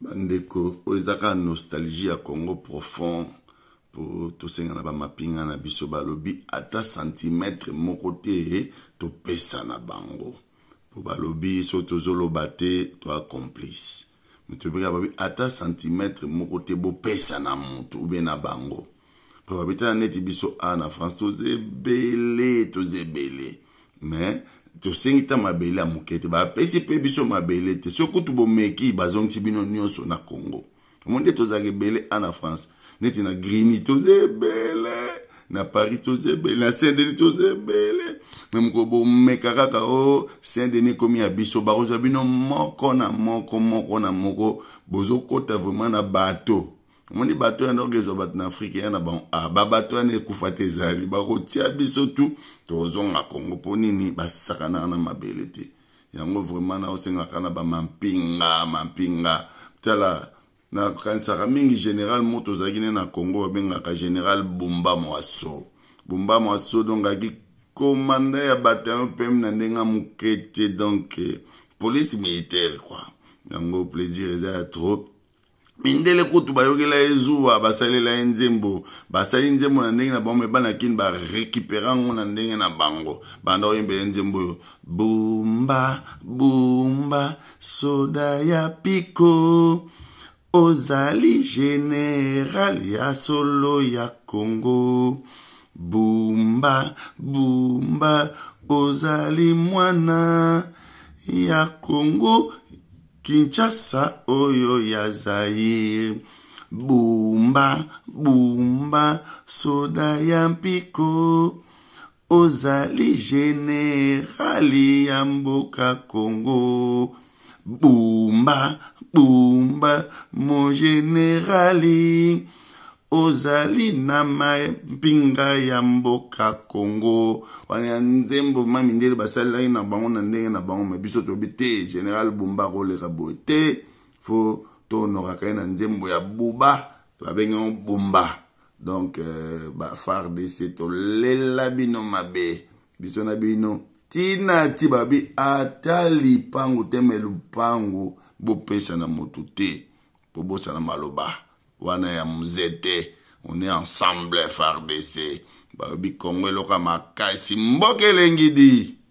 bandeko oyo eza kaka nostalgie ya congo profond mpo tosenga na bamapinga na biso balobi ata santimetre moko te eh, topesa na bango mpo balobi so tozoloba te toacomplice moto ebeka babi ata santimetre moko te bopesa na moto ube na bango mpo babitala neti biso a ah, na france toza ebele toza ebele mais tosengi ta mabele ya moke te bapesi mpe biso mabele te soki kutu bomeki bazongisi bino nyonso na congo omonde tozalaka ebele a na france neti na grini toza ebele na paris toza ebele na saint denis toza ebele me moko bomeka kaka o oh, saint denis ekomi ya biso bakozwa bino moko na moko moko na moko bozokɔta vraimen na bato omoni bato wana okezwa bato na afrika ya na bango a ah, babato wana ekufa te ezali bakotia biso tu tozonga kongo mpo nini basakanaka na mabele te yango vraimen na osengaka na bamampinga mampinga tala nakanisaka mingi général mo tozalaki ne na congo babengaka général bomba mwaso bomba mwaso donk aki komanda ya bato yango peme na ndenge moke te donk eh, polise militaire kua yango plaisir eza ya trop mindele kutu bayokela ye zuwa basalela ye nzembo basali nzembo na ndenge na bango ebanakini barekipera ngo na ndenge na bango banda oyembela nzembo oyo bumba bumba soda ya piko ozali general ya solo ya kongo bumba bumba ozali mwana ya kongo kinshasa oyo ya zaire bumba bumba soda ya mpiko ozali generali ya mboka kongo bumba bumba mo generali ozali na mampinga ya mboka kongo wana ya nzembo mami ndeli basalelaki na bango na ndenge na bango me biso toyebi te général bumba akoleka boye te fo tohonoraka ye na nzembo ya buba babengi yango bumba donk euh, bafardc tolela bino mabe biso na bino tina ti babi ata lipangu te me lupangu bopesa na motu te bobosana maloba wana ya mzete on est ensemble fardc bayobi kongo eloko ya makasi mboka elengi di